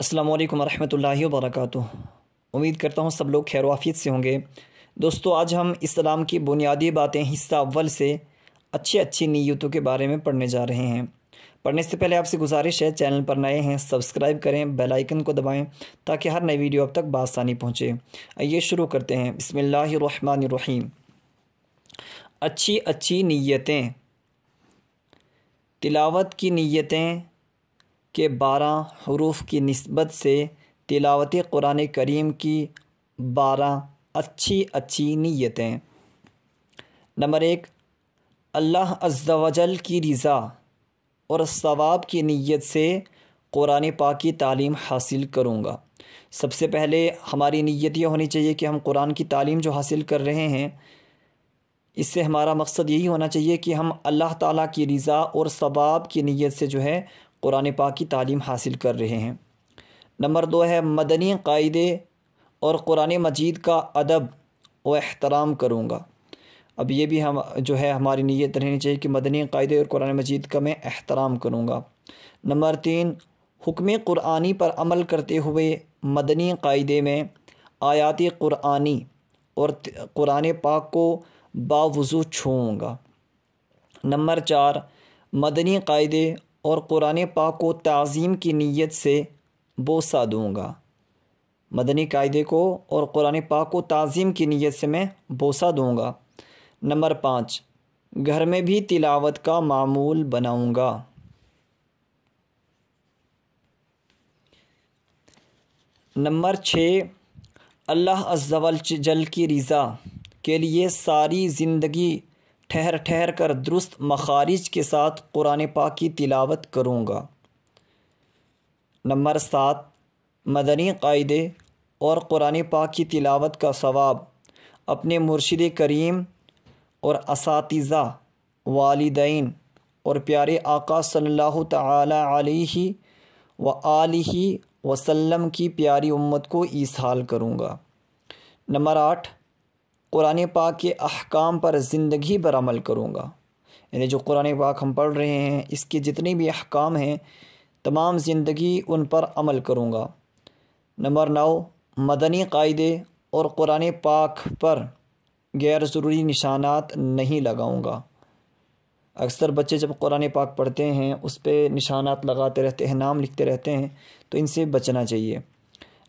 अस्सलाम वालेकुम व वबरकatuह उम्मीद करता हूँ सब लोग खैर वाफियत से होंगे दोस्तों आज हम इस्लाम की बुनियादी बातें हिस्सा अव्वल से अच्छी अच्छी नीयतों के बारे में पढ़ने जा रहे हैं पढ़ने से पहले आपसे गुजारिश है चैनल पर नए हैं सब्सक्राइब करें बेल आइकन को दबाएं ताकि हर नई वीडियो अब तक बासानी पहुँचे आइए शुरू करते हैं बसमीम अच्छी अच्छी नीयतें तिलावत की नीयतें के बारह हरूफ की नस्बत से तिलावत क़ुरान करीम की बारह अच्छी अच्छी नीयतें नंबर एक अल्लाह अजवजल की रज़ा और सवाब की नीयत से क़ुरान पा की तालीम हासिल करूँगा सबसे पहले हमारी नीयत यह होनी चाहिए कि हम कुरान की तालीम जो हासिल कर रहे हैं इससे हमारा मकसद यही होना चाहिए कि हम अल्लाह ताला की रज़ा और सवाब की नीयत से जो है कुरान पाक की तालीम हासिल कर रहे हैं नंबर दो है मदनी कायदे और कुरान मजीद का अदब व अहतराम करूँगा अब ये भी हम जो है हमारी नीयत रहनी चाहिए कि मदनी कायदे और कुरान मजीद का मैं अहतराम करूँगा नंबर तीन हुक्म कुरानी पर अमल करते हुए मदनी कायदे में आयात कुरानी और कुरान पाक को बावजू छूँगा नंबर चार मदनी कायदे और क़ुरान पाक को तज़ीम की नीयत से बोसा दूँगा मदनी कायदे को और क़ुरान पाक को तज़ीम की नीयत से मैं बोसा दूँगा नंबर पाँच घर में भी तिलावत का मामूल बनाऊँगा नंबर छः अल्लाह जल की रज़ा के लिए सारी ज़िंदगी ठहर ठहर कर दुरुस्त मखारिज के साथ कुरान पाक की तिलावत करूँगा नंबर सात मदनी कायदे और कुरान पाक की तिलावत का सवाब अपने मुर्शिद करीम और इस वालदेन और प्यारे आका सल्लल्लाहु ताला अलैहि व आलिहि वसल्लम की प्यारी उम्मत को ईसाल करूँगा नंबर आठ कुरान पाक के अहकाम पर ज़िंदगी पर अमल करूँगा यानी जो कुरान पाक हम पढ़ रहे हैं इसके जितने भी अहकाम हैं तमाम ज़िंदगी उन पर अमल करूँगा नंबर नौ मदनी कायदे और कुरान पाक पर गैर ज़रूरी निशानात नहीं लगाऊँगा अक्सर बच्चे जब कुरान पाक पढ़ते हैं उस पर निशानात लगाते रहते हैं नाम लिखते रहते हैं तो इनसे बचना चाहिए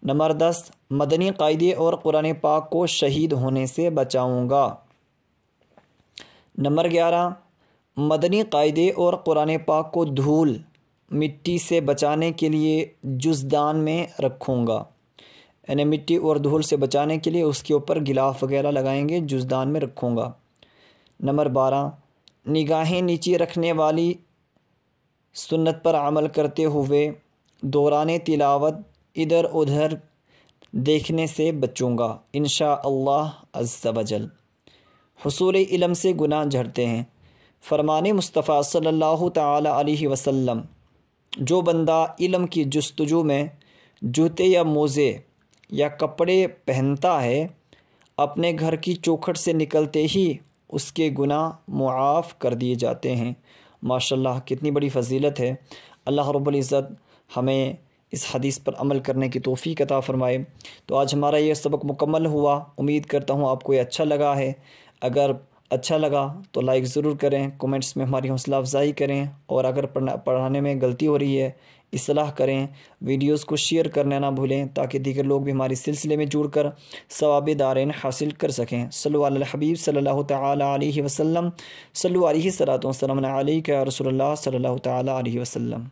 नंबर दस मदनी कायदे और कुरान पाक को शहीद होने से बचाऊँगा नंबर ग्यारह मदनी कायदे और कुरान पाक को धूल मिट्टी से बचाने के लिए जुजदान में रखूँगा यानी मिट्टी और धूल से बचाने के लिए उसके ऊपर गिलाफ वगैरह लगाएंगे जुजदान में रखूँगा नंबर बारह निगाहें नीचे रखने वाली सुन्नत पर अमल करते हुए दौरान तिलावत इधर उधर देखने से बचूँगा इन अज़्ज़वजल हसूल इलम से गुनाह झड़ते हैं फरमान मुस्तफ़ा सल्लल्लाहु अलैहि वसल्लम जो बंदा इलम की जस्तजु में जूते या मोज़े या कपड़े पहनता है अपने घर की चौखट से निकलते ही उसके गुनाह मुआफ़ कर दिए जाते हैं माशाल्लाह कितनी बड़ी फजीलत है अल्लाह रब्बुल हमें इस हदीस पर अमल करने की तोफ़ी कता फ़रमाए तो आज हमारा यह सबक मुकम्मल हुआ उम्मीद करता हूँ आपको ये अच्छा लगा है अगर अच्छा लगा तो लाइक ज़रूर करें कमेंट्स में हमारी हौसला अफजाई करें और अगर पढ़ाने में गलती हो रही है इसलाह करें वीडियोस को शेयर करना ना भूलें ताकि दीगर लोग भी हमारे सिलसिले में जुड़ कर सवाब दारेन हासिल कर सकें सल हबीब सल्ह तसल्म वसलम सल्ला सलात वसलम रसोल्ला सल्ला तसल्म